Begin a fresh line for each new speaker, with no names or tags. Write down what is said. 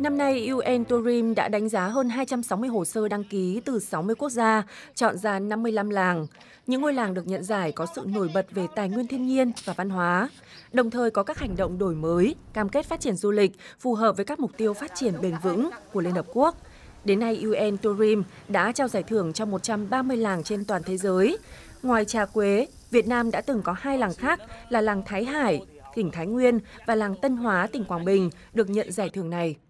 Năm nay, UN Tourism đã đánh giá hơn 260 hồ sơ đăng ký từ 60 quốc gia, chọn ra 55 làng. Những ngôi làng được nhận giải có sự nổi bật về tài nguyên thiên nhiên và văn hóa, đồng thời có các hành động đổi mới, cam kết phát triển du lịch phù hợp với các mục tiêu phát triển bền vững của Liên Hợp Quốc. Đến nay, UN Tourism đã trao giải thưởng cho 130 làng trên toàn thế giới. Ngoài trà quế, Việt Nam đã từng có hai làng khác là làng Thái Hải, tỉnh Thái Nguyên và làng Tân Hóa, tỉnh Quảng Bình được nhận giải thưởng này.